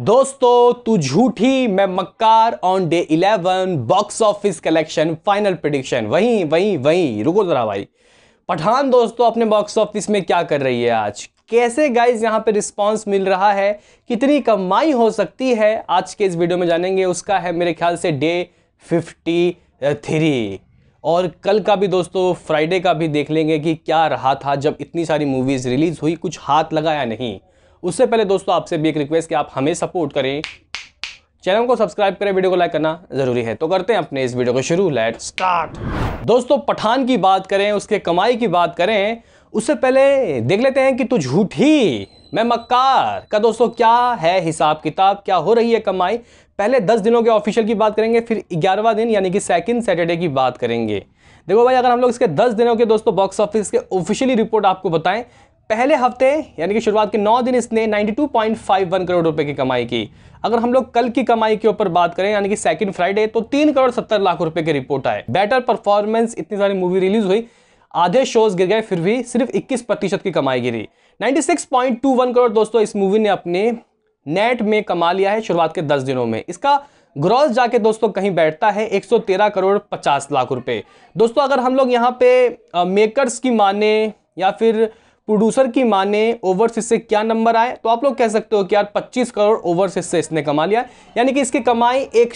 दोस्तों तू Jhoothi Main Makkaar on day 11 box office collection final prediction वहीं वहीं वहीं रुको जरा भाई पठान दोस्तों अपने बॉक्स ऑफिस में क्या कर रही है आज कैसे गाइज यहाँ पे रिस्पांस मिल रहा है कितनी कमाई हो सकती है आज के इस वीडियो में जानेंगे उसका है मेरे ख्याल से डे फिफ्टी थ्री और कल का भी दोस्तों फ्राइडे का भी देख लेंगे कि क्या रहा था जब इतनी सारी मूवीज़ रिलीज़ हुई कुछ हाथ लगाया नहीं उससे पहले दोस्तों आपसे भी एक रिक्वेस्ट कि आप हमें सपोर्ट करें चैनल को सब्सक्राइब करें वीडियो को लाइक करना जरूरी है तो करते हैं अपने इस वीडियो को शुरू लेट स्टार्ट दोस्तों पठान की बात करें उसके कमाई की बात करें उससे पहले देख लेते हैं कि तू ही मैं मक्कार का दोस्तों क्या है हिसाब किताब क्या हो रही है कमाई पहले दस दिनों के ऑफिशियल की बात करेंगे फिर ग्यारहवा दिन यानी कि सेकंड सैटरडे की बात करेंगे देखो भाई अगर हम लोग इसके दस दिनों के दोस्तों बॉक्स ऑफिस के ऑफिशियली रिपोर्ट आपको बताएं पहले हफ्ते यानी कि शुरुआत के नौ दिन इसने 92.51 करोड़ रुपए की कमाई की अगर हम लोग कल की कमाई के ऊपर बात करें यानी कि सेकंड फ्राइडे तो तीन करोड़ सत्तर लाख रुपए की रिपोर्ट आए बेटर परफॉर्मेंस इतनी सारी मूवी रिलीज हुई आधे शोज गिर गए फिर भी सिर्फ 21 प्रतिशत की कमाई गिरी 96.21 करोड़ दोस्तों इस मूवी ने अपने नेट में कमा लिया है शुरुआत के दस दिनों में इसका ग्रॉस जाके दोस्तों कहीं बैठता है 113 करोड़ 50 लाख रुपए दोस्तों अगर हम लोग यहाँ पे मेकर्स की माने या फिर प्रोड्यूसर की माने ओवर्स से क्या नंबर आए तो आप लोग कह सकते हो कि यार 25 करोड़ ओवर्स से इसने कमा लिया यानी कि इसकी कमाई एक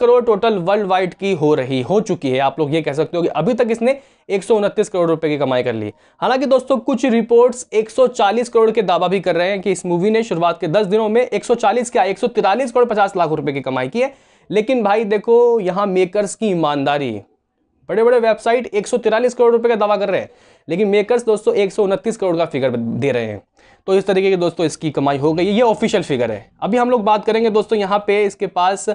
करोड़ टोटल वर्ल्ड वाइड की हो रही हो चुकी है आप लोग ये कह सकते हो कि अभी तक इसने एक करोड़ रुपए की कमाई कर ली हालांकि दोस्तों कुछ रिपोर्ट्स 140 करोड़ के दावा भी कर रहे हैं कि इस मूवी ने शुरुआत के 10 दिनों में 140 क्या 143 करोड़ 50 लाख रुपए की कमाई की है लेकिन भाई देखो यहाँ मेकर्स की ईमानदारी बड़े बड़े वेबसाइट एक करोड़ रुपए का दावा कर रहे हैं लेकिन मेकर्स दोस्तों एक करोड़ का फिगर दे रहे हैं तो इस तरीके की दोस्तों इसकी कमाई हो गई ये ऑफिशियल फिगर है अभी हम लोग बात करेंगे दोस्तों यहाँ पे इसके पास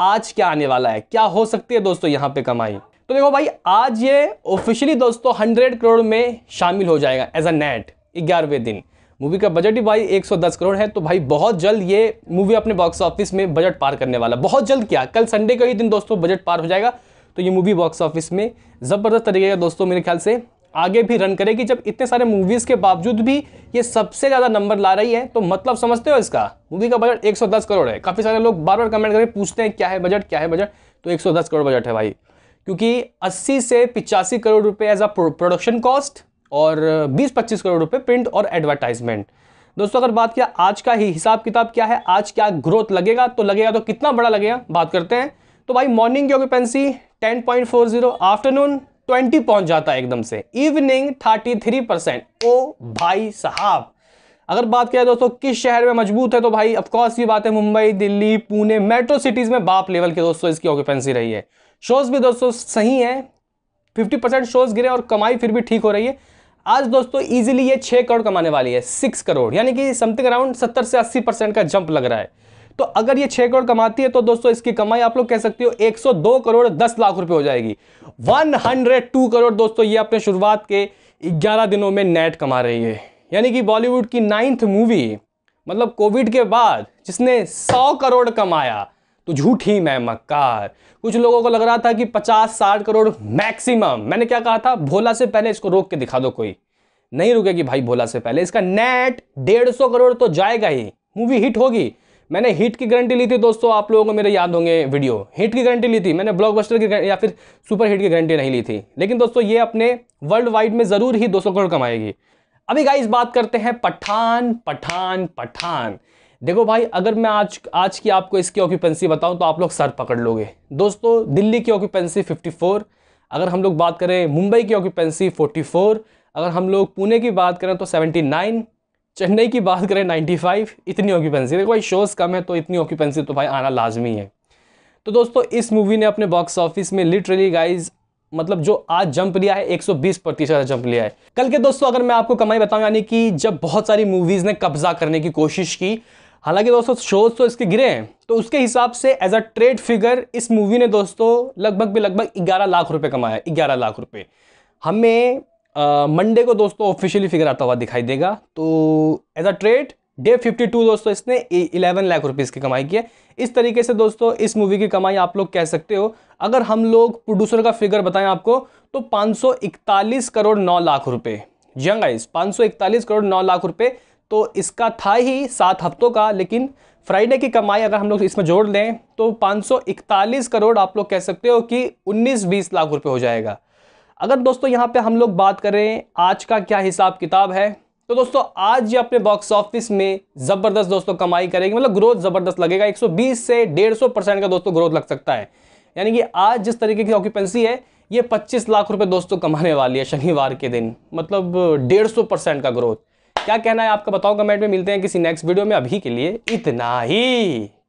आज क्या आने वाला है क्या हो सकती है दोस्तों यहाँ पे कमाई तो देखो भाई आज ये ऑफिशियली दोस्तों हंड्रेड करोड़ में शामिल हो जाएगा एज अ नेट ग्यारहवें दिन मूवी का बजट ही भाई 110 करोड़ है तो भाई बहुत जल्द ये मूवी अपने बॉक्स ऑफिस में बजट पार करने वाला बहुत जल्द क्या कल संडे का ही दिन दोस्तों बजट पार हो जाएगा तो ये मूवी बॉक्स ऑफिस में ज़बरदस्त तरीके का दोस्तों मेरे ख्याल से आगे भी रन करेगी जब इतने सारे मूवीज़ के बावजूद भी ये सबसे ज़्यादा नंबर ला रही है तो मतलब समझते हो इसका मूवी का बजट 110 करोड़ है काफ़ी सारे लोग बार बार कमेंट करके पूछते हैं क्या है बजट क्या है बजट तो 110 करोड़ बजट है भाई क्योंकि 80 से पिचासी करोड़ रुपए एज अ प्रोडक्शन कॉस्ट और 20-25 करोड़ रुपये प्रिंट और एडवर्टाइजमेंट दोस्तों अगर बात किया आज का ही हिसाब किताब क्या है आज क्या ग्रोथ लगेगा तो लगेगा तो कितना बड़ा लगेगा बात करते हैं तो भाई मॉर्निंग की occupancy ten point four zero afternoon twenty पहुंच जाता है एकदम से इवनिंग थर्टी थ्री परसेंट ओ भाई साहब अगर बात किया दोस्तों किस शहर में मजबूत है तो भाई अफकोर्स ये बात है मुंबई दिल्ली पुणे मेट्रो सिटीज़ में बाप लेवल के दोस्तों इसकी ऑक्यूपेंसी रही है शोज़ भी दोस्तों सही है फिफ्टी परसेंट शोज़ गिरे और कमाई फिर भी ठीक हो रही है आज दोस्तों इजीली ये छः करोड़ कमाने वाली है सिक्स करोड़ यानी कि समथिंग अराउंड सत्तर से अस्सी परसेंट का जंप लग रहा है तो अगर ये छह करोड़ कमाती है तो दोस्तों इसकी कमाई आप लोग कह सकते हो 102 करोड़ 10 लाख रुपए हो जाएगी 102 करोड़ दोस्तों ये अपने शुरुआत के 11 दिनों में नेट कमा रही है यानी कि बॉलीवुड की नाइन्थ मूवी मतलब कोविड के बाद जिसने सौ करोड़ कमाया तो झूठी मैं मक्कार कुछ लोगों को लग रहा था कि पचास साठ करोड़ मैक्सिमम मैंने क्या कहा था भोला से पहले इसको रोक के दिखा दो कोई नहीं रुकेगी भाई भोला से पहले इसका नेट डेढ़ सौ करोड़ तो जाएगा ही मूवी हिट होगी मैंने हिट की गारंटी ली थी दोस्तों आप लोगों को मेरे याद होंगे वीडियो हिट की गारंटी ली थी मैंने ब्लॉकबस्टर की या फिर सुपर हिट की गारंटी नहीं ली थी लेकिन दोस्तों ये अपने वर्ल्ड वाइड में ज़रूर ही 200 करोड़ कमाएगी अभी गाइस बात करते हैं पठान पठान पठान देखो भाई अगर मैं आज आज की आपको इसकी ऑक्यूपेंसी बताऊँ तो आप लोग सर पकड़ लोगे दोस्तों दिल्ली की ऑक्यूपेंसी फिफ्टी अगर हम लोग बात करें मुंबई की ऑक्यूपेंसी फोर्टी अगर हम लोग पुणे की बात करें तो सेवेंटी चेन्नई की बात करें 95 इतनी ऑक्यूपेंसी देखो भाई शोज़ कम है तो इतनी ऑक्यूपेंसी तो भाई आना लाजमी है तो दोस्तों इस मूवी ने अपने बॉक्स ऑफिस में लिटरली गाइज मतलब जो आज जंप लिया है 120 प्रतिशत जंप लिया है कल के दोस्तों अगर मैं आपको कमाई बताऊँ यानी कि जब बहुत सारी मूवीज़ ने कब्जा करने की कोशिश की हालांकि दोस्तों शोज तो इसके गिरे हैं तो उसके हिसाब से एज अ ट्रेड फिगर इस मूवी ने दोस्तों लगभग भी लगभग 11 लाख रुपए कमाया 11 लाख रुपए हमें मंडे को दोस्तों ऑफिशियली फिगर आता हुआ दिखाई देगा तो एज अ ट्रेड डे 52 दोस्तों इसने 11 लाख रुपीस की कमाई की है इस तरीके से दोस्तों इस मूवी की कमाई आप लोग कह सकते हो अगर हम लोग प्रोड्यूसर का फिगर बताएं आपको तो 541 करोड़ 9 लाख रुपए यंग आइज 541 करोड़ 9 लाख रुपए तो इसका था ही सात हफ्तों का लेकिन फ्राइडे की कमाई अगर हम लोग इसमें जोड़ लें तो पाँच करोड़ आप लोग कह सकते हो कि उन्नीस बीस लाख रुपये हो जाएगा अगर दोस्तों यहाँ पे हम लोग बात करें आज का क्या हिसाब किताब है तो दोस्तों आज ये अपने बॉक्स ऑफिस में ज़बरदस्त दोस्तों कमाई करेगी मतलब ग्रोथ ज़बरदस्त लगेगा 120 से 150 परसेंट का दोस्तों ग्रोथ लग सकता है यानी कि आज जिस तरीके की ऑक्यूपेंसी है ये 25 लाख रुपए दोस्तों कमाने वाली है शनिवार के दिन मतलब 150 परसेंट का ग्रोथ क्या कहना है आपका बताओ कमेंट में मिलते हैं किसी नेक्स्ट वीडियो में अभी के लिए इतना ही